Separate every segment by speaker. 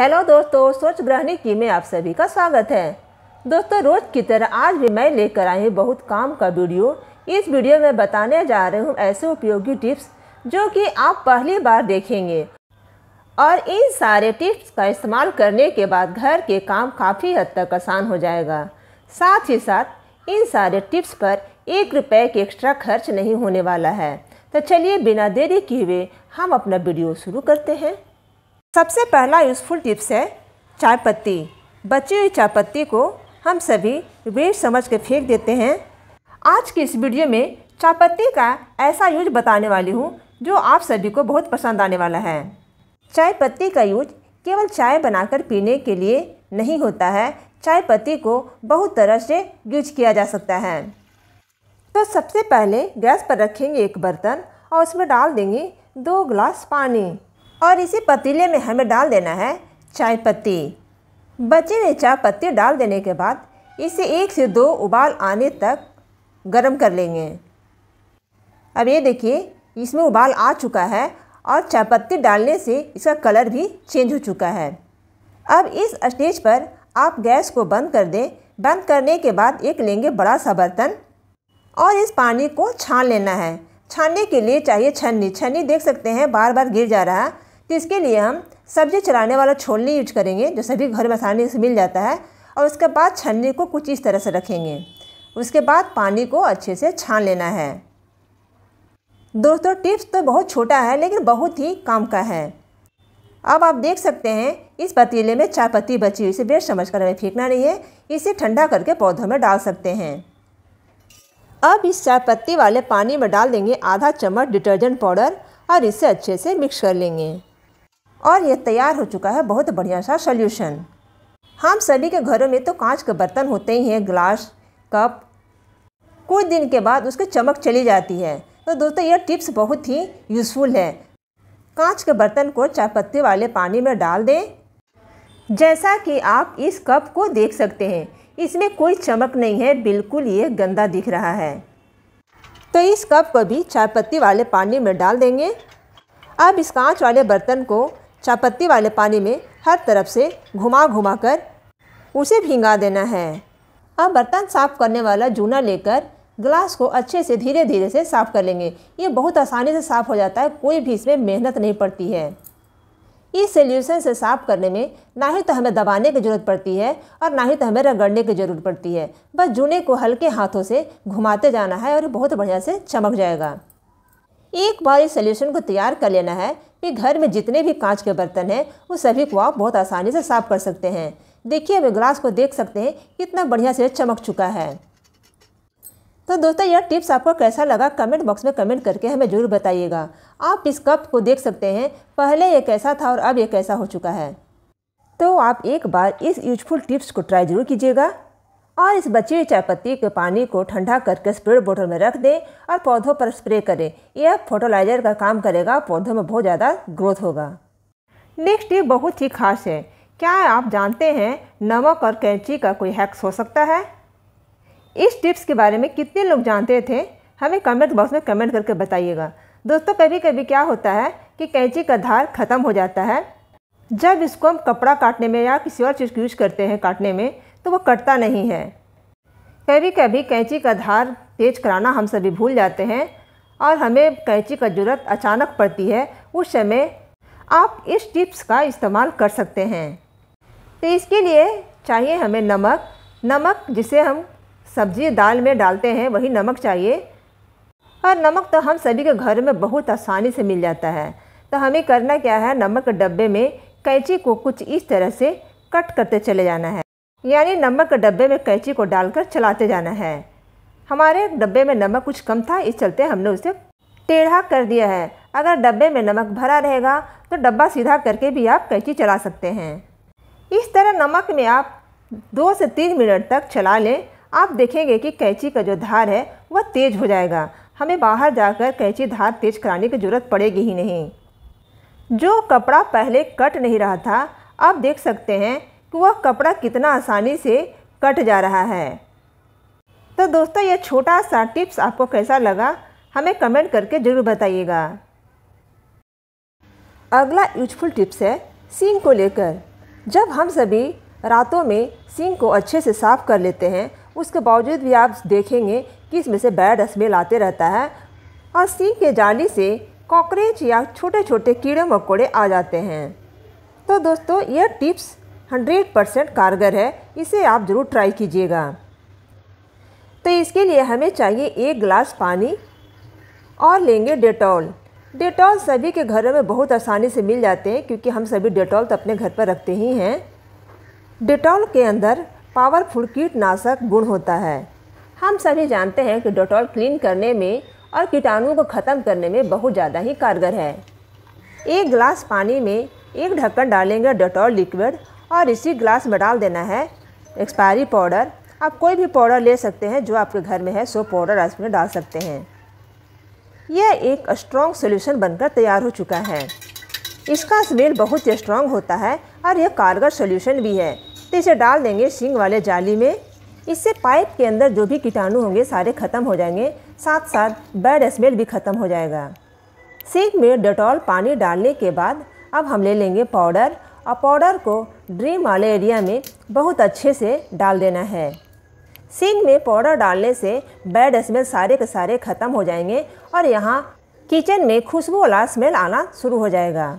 Speaker 1: hello दोस्तों सोच ग्रहणी की में आप सभी का स्वागत है दोस्तों रोज़ की तरह आज भी मैं लेकर आई हूँ बहुत काम का वीडियो इस वीडियो में बताने जा रही हूँ ऐसे उपयोगी टिप्स जो कि आप पहली बार देखेंगे और इन सारे टिप्स का इस्तेमाल करने के बाद घर के काम काफ़ी हद तक आसान हो जाएगा साथ ही साथ इन सारे टिप्स पर एक रुपये के एक्स्ट्रा खर्च नहीं होने वाला है तो चलिए बिना देरी किए हुए हम अपना वीडियो शुरू करते हैं सबसे पहला यूज़फुल टिप्स है चाय पत्ती बची हुई चाय पत्ती को हम सभी वेस्ट समझ के फेंक देते हैं आज की इस वीडियो में चाय पत्ती का ऐसा यूज बताने वाली हूँ जो आप सभी को बहुत पसंद आने वाला है चाय पत्ती का यूज केवल चाय बनाकर पीने के लिए नहीं होता है चाय पत्ती को बहुत तरह से यूज किया जा सकता है तो सबसे पहले गैस पर रखेंगे एक बर्तन और उसमें डाल देंगे दो गिलास पानी और इसी पतीले में हमें डाल देना है चाय पत्ती बचे हुए चाय पत्ती डाल देने के बाद इसे एक से दो उबाल आने तक गर्म कर लेंगे अब ये देखिए इसमें उबाल आ चुका है और चाय पत्ती डालने से इसका कलर भी चेंज हो चुका है अब इस स्टेज पर आप गैस को बंद कर दें बंद करने के बाद एक लेंगे बड़ा सा बर्तन और इस पानी को छान लेना है छानने के लिए चाहिए छन्नी छन्नी देख सकते हैं बार बार गिर जा रहा है तो इसके लिए हम सब्जी चलाने वाला छोलनी यूज करेंगे जो सभी घर में आसानी से मिल जाता है और उसके बाद छन्नी को कुछ इस तरह से रखेंगे उसके बाद पानी को अच्छे से छान लेना है दोस्तों टिप्स तो बहुत छोटा है लेकिन बहुत ही काम का है अब आप देख सकते हैं इस पतीले में चाय पत्ती बची हुई इसे बेट समझ कर हमें फेंकना नहीं है इसे ठंडा करके पौधों में डाल सकते हैं अब इस चाय पत्ती वाले पानी में डाल देंगे आधा चम्मच डिटर्जेंट पाउडर और इसे अच्छे से मिक्स कर लेंगे और यह तैयार हो चुका है बहुत बढ़िया सा सॉल्यूशन हम सभी के घरों में तो कांच के बर्तन होते ही हैं ग्लास कप कुछ दिन के बाद उसकी चमक चली जाती है तो दोस्तों यह टिप्स बहुत ही यूज़फुल है कांच के बर्तन को चाय पत्ती वाले पानी में डाल दें जैसा कि आप इस कप को देख सकते हैं इसमें कोई चमक नहीं है बिल्कुल ये गंदा दिख रहा है तो इस कप को भी चाय पत्ती वाले पानी में डाल देंगे अब इस कांच वाले बर्तन को चापत्ती वाले पानी में हर तरफ से घुमा घुमा कर उसे भींगा देना है अब बर्तन साफ करने वाला जूना लेकर ग्लास को अच्छे से धीरे धीरे से साफ़ कर लेंगे ये बहुत आसानी से साफ़ हो जाता है कोई भी इसमें मेहनत नहीं पड़ती है इस सोल्यूशन से साफ़ करने में ना ही तो हमें दबाने की ज़रूरत पड़ती है और ना ही तो हमें रगड़ने की ज़रूरत पड़ती है बस जूने को हल्के हाथों से घुमाते जाना है और बहुत बढ़िया से चमक जाएगा एक बार इस सोल्यूशन को तैयार कर लेना है कि घर में जितने भी कांच के बर्तन हैं उन सभी को आप बहुत आसानी से साफ कर सकते हैं देखिए अब ग्लास को देख सकते हैं कितना बढ़िया से चमक चुका है तो दोस्तों यह टिप्स आपको कैसा लगा कमेंट बॉक्स में कमेंट करके हमें ज़रूर बताइएगा आप इस कप को देख सकते हैं पहले यह कैसा था और अब यह कैसा हो चुका है तो आप एक बार इस यूजफुल टिप्स को ट्राई ज़रूर कीजिएगा और इस बची हुई चाय पत्ती के पानी को ठंडा करके स्प्रे बोतल में रख दें और पौधों पर स्प्रे करें यह फर्टिलाइज़र का काम करेगा पौधों में बहुत ज़्यादा ग्रोथ होगा नेक्स्ट टिप बहुत ही खास है क्या आप जानते हैं नमक और कैंची का कोई हैक्स हो सकता है इस टिप्स के बारे में कितने लोग जानते थे हमें कमेंट बॉक्स में कमेंट करके बताइएगा दोस्तों कभी कभी क्या होता है कि कैंची का धार ख़त्म हो जाता है जब इसको हम कपड़ा काटने में या किसी और चीज़ को यूज करते हैं काटने में तो वो कटता नहीं है कभी कभी कैंची का धार तेज कराना हम सभी भूल जाते हैं और हमें कैंची का जरूरत अचानक पड़ती है उस समय आप इस टिप्स का इस्तेमाल कर सकते हैं तो इसके लिए चाहिए हमें नमक नमक जिसे हम सब्जी दाल में डालते हैं वही नमक चाहिए और नमक तो हम सभी के घर में बहुत आसानी से मिल जाता है तो हमें करना क्या है नमक के डब्बे में कैंची को कुछ इस तरह से कट करते चले जाना है यानी नमक डब्बे में कैंची को डालकर चलाते जाना है हमारे डब्बे में नमक कुछ कम था इस चलते हमने उसे टेढ़ा कर दिया है अगर डब्बे में नमक भरा रहेगा तो डब्बा सीधा करके भी आप कैंची चला सकते हैं इस तरह नमक में आप दो से तीन मिनट तक चला लें आप देखेंगे कि कैंची का जो धार है वह तेज़ हो जाएगा हमें बाहर जाकर कैंची धार तेज कराने की ज़रूरत पड़ेगी ही नहीं जो कपड़ा पहले कट नहीं रहा था आप देख सकते हैं कि वह कपड़ा कितना आसानी से कट जा रहा है तो दोस्तों यह छोटा सा टिप्स आपको कैसा लगा हमें कमेंट करके ज़रूर बताइएगा अगला यूजफुल टिप्स है सिंक को लेकर जब हम सभी रातों में सिंक को अच्छे से साफ़ कर लेते हैं उसके बावजूद भी आप देखेंगे कि इसमें से बैड स्मेल आते रहता है और सिंक के जाली से कॉकरोच या छोटे छोटे कीड़े मकोड़े आ जाते हैं तो दोस्तों यह टिप्स हंड्रेड परसेंट कारगर है इसे आप ज़रूर ट्राई कीजिएगा तो इसके लिए हमें चाहिए एक गिलास पानी और लेंगे डेटॉल डेटॉल सभी के घरों में बहुत आसानी से मिल जाते हैं क्योंकि हम सभी डेटॉल तो अपने घर पर रखते ही हैं डेटॉल के अंदर पावरफुल कीटनाशक गुण होता है हम सभी जानते हैं कि डेटॉल क्लीन करने में और कीटाणुओं को ख़त्म करने में बहुत ज़्यादा ही कारगर है एक गिलास पानी में एक ढक्कन डालेंगे डेटॉल लिक्विड और इसी ग्लास में डाल देना है एक्सपायरी पाउडर आप कोई भी पाउडर ले सकते हैं जो आपके घर में है सो पाउडर आप इसमें डाल सकते हैं यह एक स्ट्रॉन्ग सोल्यूशन बनकर तैयार हो चुका है इसका स्मेल बहुत ही स्ट्रॉन्ग होता है और यह कारगर सोल्यूशन भी है तो इसे डाल देंगे सिंग वाले जाली में इससे पाइप के अंदर जो भी कीटाणु होंगे सारे ख़त्म हो जाएंगे साथ साथ बैड स्मेल भी ख़त्म हो जाएगा सिंक में डेटॉल पानी डालने के बाद अब हम ले लेंगे पाउडर और पाउडर को ड्रीम वाले एरिया में बहुत अच्छे से डाल देना है सीन में पाउडर डालने से बैड स्मेल सारे के सारे ख़त्म हो जाएंगे और यहाँ किचन में खुशबू वाला स्मेल आना शुरू हो जाएगा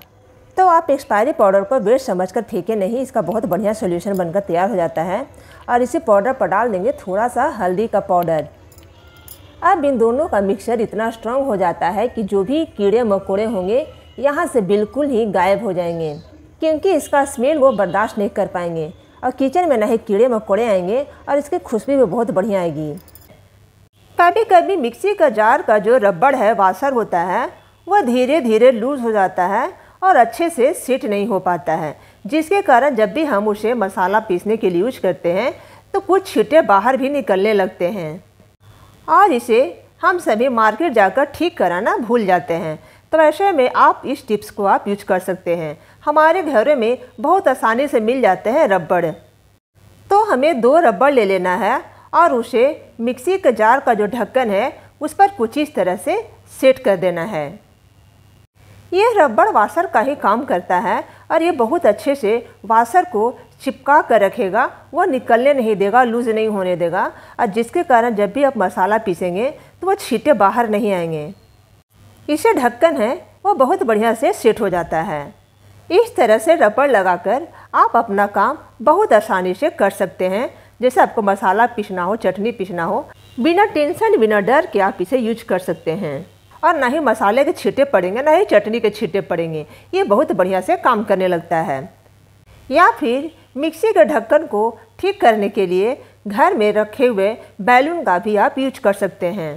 Speaker 1: तो आप एक्सपायरी पाउडर को वेस्ट समझ कर फेंके नहीं इसका बहुत बढ़िया सोल्यूशन बनकर तैयार हो जाता है और इसी पाउडर पर डाल देंगे थोड़ा सा हल्दी का पाउडर अब इन दोनों का मिक्सचर इतना स्ट्रांग हो जाता है कि जो भी कीड़े मकोड़े होंगे यहाँ से बिल्कुल ही गायब हो जाएंगे क्योंकि इसका स्मेल वो बर्दाश्त नहीं कर पाएंगे और किचन में ना ही कीड़े मकोड़े आएंगे और इसकी खुशबू भी बहुत बढ़िया आएगी कभी कभी मिक्सी का जार का जो रबड़ है वासर होता है वह धीरे धीरे लूज़ हो जाता है और अच्छे से सेट नहीं हो पाता है जिसके कारण जब भी हम उसे मसाला पीसने के लिए यूज करते हैं तो कुछ छीटे बाहर भी निकलने लगते हैं और इसे हम सभी मार्केट जाकर ठीक कराना भूल जाते हैं तो ऐसे में आप इस टिप्स को आप यूज कर सकते हैं हमारे घरों में बहुत आसानी से मिल जाते हैं रबड़ तो हमें दो रबड़ ले लेना है और उसे मिक्सी के जार का जो ढक्कन है उस पर कुछ इस तरह से सेट कर देना है यह रबड़ वाशर का ही काम करता है और ये बहुत अच्छे से वाशर को चिपका कर रखेगा वह निकलने नहीं देगा लूज नहीं होने देगा और जिसके कारण जब भी आप मसाला पीसेंगे तो वह छीटे बाहर नहीं आएंगे इसे ढक्कन है वह बहुत बढ़िया से सेट हो जाता है इस तरह से रबड़ लगाकर आप अपना काम बहुत आसानी से कर सकते हैं जैसे आपको मसाला पीसना हो चटनी पीसना हो बिना टेंशन बिना डर के आप इसे यूज कर सकते हैं और ना ही मसाले के छींटे पड़ेंगे ना ही चटनी के छींटे पड़ेंगे ये बहुत बढ़िया से काम करने लगता है या फिर मिक्सी के ढक्कन को ठीक करने के लिए घर में रखे हुए बैलून का भी आप यूज कर सकते हैं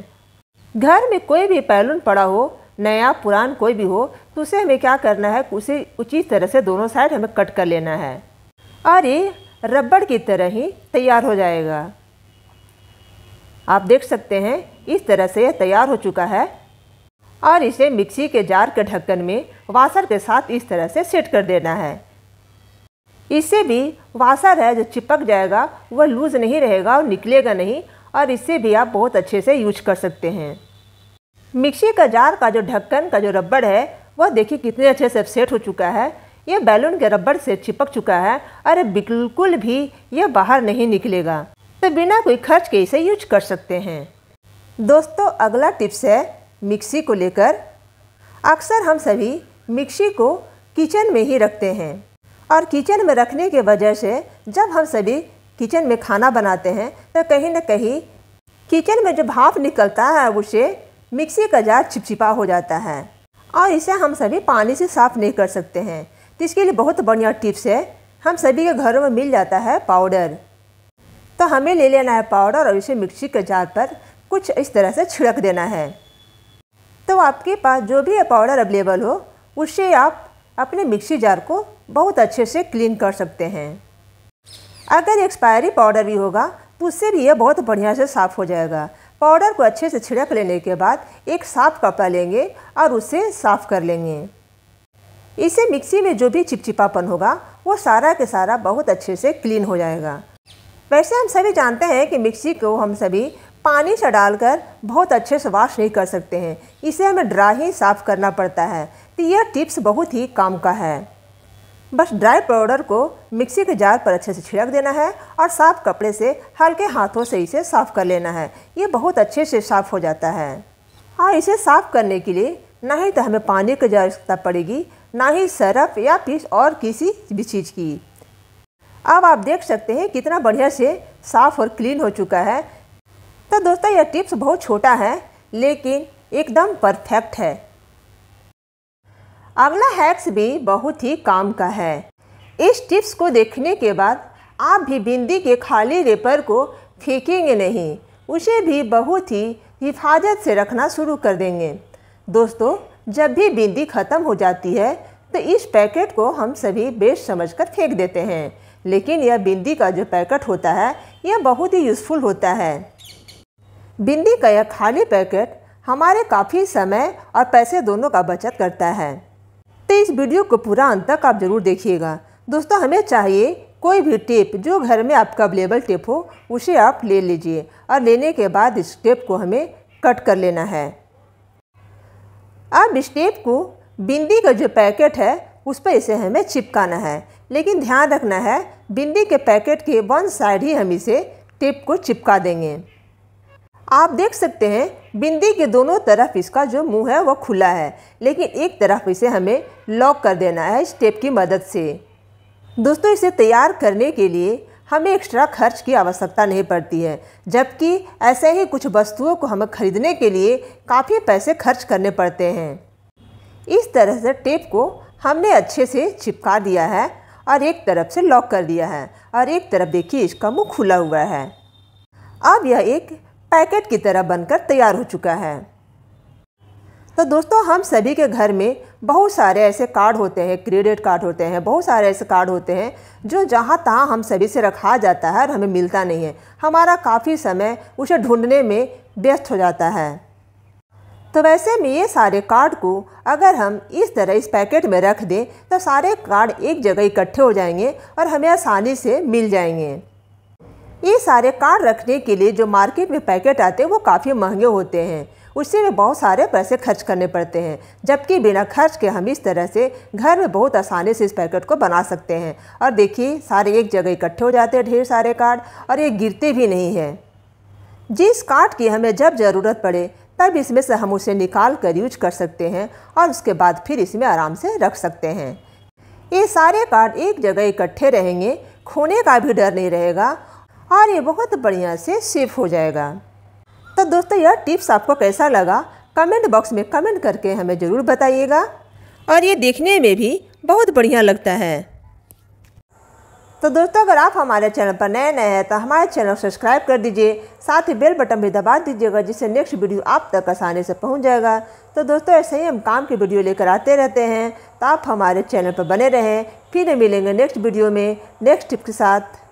Speaker 1: घर में कोई भी बैलून पड़ा हो नया पुरान कोई भी हो तो उसे हमें क्या करना है उसे उचित तरह से दोनों साइड हमें कट कर लेना है और ये रबड़ की तरह ही तैयार हो जाएगा आप देख सकते हैं इस तरह से यह तैयार हो चुका है और इसे मिक्सी के जार के ढक्कन में वासर के साथ इस तरह से सेट कर देना है इससे भी वासर है जो चिपक जाएगा वह लूज़ नहीं रहेगा और निकलेगा नहीं और इससे भी आप बहुत अच्छे से यूज कर सकते हैं मिक्सी का जार का जो ढक्कन का जो रबड़ है वह देखिए कितने अच्छे से सेट हो चुका है यह बैलून के रबड़ से चिपक चुका है अरे बिल्कुल भी यह बाहर नहीं निकलेगा तो बिना कोई खर्च के इसे यूज कर सकते हैं दोस्तों अगला टिप्स है मिक्सी को लेकर अक्सर हम सभी मिक्सी को किचन में ही रखते हैं और किचन में रखने के वजह से जब हम सभी किचन में खाना बनाते हैं तो कहीं ना कहीं किचन में जो भाप निकलता है उसे मिक्सी का जार चिपचिपा हो जाता है और इसे हम सभी पानी से साफ़ नहीं कर सकते हैं तो इसके लिए बहुत बढ़िया टिप्स है हम सभी के घरों में मिल जाता है पाउडर तो हमें ले लेना है पाउडर और इसे मिक्सी के जार पर कुछ इस तरह से छिड़क देना है तो आपके पास जो भी पाउडर अवेलेबल हो उससे आप अपने मिक्सी जार को बहुत अच्छे से क्लीन कर सकते हैं अगर एक्सपायरी पाउडर भी होगा तो उससे भी यह बहुत बढ़िया से साफ़ हो जाएगा पाउडर को अच्छे से छिड़क लेने के बाद एक साफ कपड़ा लेंगे और उसे साफ़ कर लेंगे इसे मिक्सी में जो भी चिपचिपापन होगा वो सारा के सारा बहुत अच्छे से क्लीन हो जाएगा वैसे हम सभी जानते हैं कि मिक्सी को हम सभी पानी से डालकर बहुत अच्छे से वॉश नहीं कर सकते हैं इसे हमें ड्राई ही साफ़ करना पड़ता है तो यह टिप्स बहुत ही काम का है बस ड्राई पाउडर को मिक्सी के जार पर अच्छे से छिड़क देना है और साफ़ कपड़े से हल्के हाथों से इसे साफ़ कर लेना है ये बहुत अच्छे से साफ़ हो जाता है और हाँ, इसे साफ़ करने के लिए ना ही तो हमें पानी की आवश्यकता पड़ेगी ना ही सरफ या पीस और किसी भी चीज़ की अब आप देख सकते हैं कितना बढ़िया से साफ़ और क्लीन हो चुका है तो दोस्तों यह टिप्स बहुत छोटा है लेकिन एकदम परफेक्ट है अगला हैक्स भी बहुत ही काम का है इस टिप्स को देखने के बाद आप भी बिंदी के खाली रेपर को फेंकेंगे नहीं उसे भी बहुत ही हिफाजत से रखना शुरू कर देंगे दोस्तों जब भी बिंदी ख़त्म हो जाती है तो इस पैकेट को हम सभी बेस समझकर फेंक देते हैं लेकिन यह बिंदी का जो पैकेट होता है यह बहुत ही यूज़फुल होता है बिंदी का यह खाली पैकेट हमारे काफ़ी समय और पैसे दोनों का बचत करता है तो इस वीडियो को पूरा अंत तक आप ज़रूर देखिएगा दोस्तों हमें चाहिए कोई भी टेप जो घर में आपका अवेलेबल टेप हो उसे आप ले लीजिए और लेने के बाद इस टेप को हमें कट कर लेना है अब इस टेप को बिंदी का जो पैकेट है उस पर इसे हमें चिपकाना है लेकिन ध्यान रखना है बिंदी के पैकेट के वन साइड ही हम इसे टेप को चिपका देंगे आप देख सकते हैं बिंदी के दोनों तरफ इसका जो मुंह है वह खुला है लेकिन एक तरफ इसे हमें लॉक कर देना है स्टेप की मदद से दोस्तों इसे तैयार करने के लिए हमें एक्स्ट्रा खर्च की आवश्यकता नहीं पड़ती है जबकि ऐसे ही कुछ वस्तुओं को हमें खरीदने के लिए काफ़ी पैसे खर्च करने पड़ते हैं इस तरह से टेप को हमने अच्छे से चिपका दिया है और एक तरफ से लॉक कर दिया है और एक तरफ देखिए इसका मुंह खुला हुआ है अब यह एक पैकेट की तरह बनकर तैयार हो चुका है तो दोस्तों हम सभी के घर में बहुत सारे ऐसे कार्ड होते हैं क्रेडिट कार्ड होते हैं बहुत सारे ऐसे कार्ड होते हैं जो जहाँ तहाँ हम सभी से रखा जाता है और हमें मिलता नहीं है हमारा काफ़ी समय उसे ढूंढने में व्यस्त हो जाता है तो वैसे में ये सारे कार्ड को अगर हम इस तरह इस पैकेट में रख दें तो सारे कार्ड एक जगह इकट्ठे हो जाएंगे और हमें आसानी से मिल जाएंगे ये सारे कार्ड रखने के लिए जो मार्केट में पैकेट आते हैं वो काफ़ी महंगे होते हैं उससे में बहुत सारे पैसे खर्च करने पड़ते हैं जबकि बिना खर्च के हम इस तरह से घर में बहुत आसानी से इस पैकेट को बना सकते हैं और देखिए सारे एक जगह इकट्ठे हो जाते हैं ढेर सारे कार्ड और ये गिरते भी नहीं हैं जिस कार्ड की हमें जब ज़रूरत पड़े तब इसमें से हम उसे निकाल कर यूज कर सकते हैं और उसके बाद फिर इसमें आराम से रख सकते हैं ये सारे कार्ड एक जगह इकट्ठे रहेंगे खोने का भी डर नहीं रहेगा और ये बहुत बढ़िया से सेफ हो जाएगा तो दोस्तों यह टिप्स आपको कैसा लगा कमेंट बॉक्स में कमेंट करके हमें ज़रूर बताइएगा और ये देखने में भी बहुत बढ़िया लगता है तो दोस्तों अगर आप हमारे चैनल पर नए नए हैं तो हमारे चैनल को सब्सक्राइब कर दीजिए साथ ही बेल बटन भी दबा दीजिएगा जिससे नेक्स्ट वीडियो आप तक आसानी से पहुंच जाएगा तो दोस्तों ऐसे ही हम काम की वीडियो लेकर आते रहते हैं तो आप हमारे चैनल पर बने रहें फिर मिलेंगे नेक्स्ट वीडियो में नेक्स्ट टिप के साथ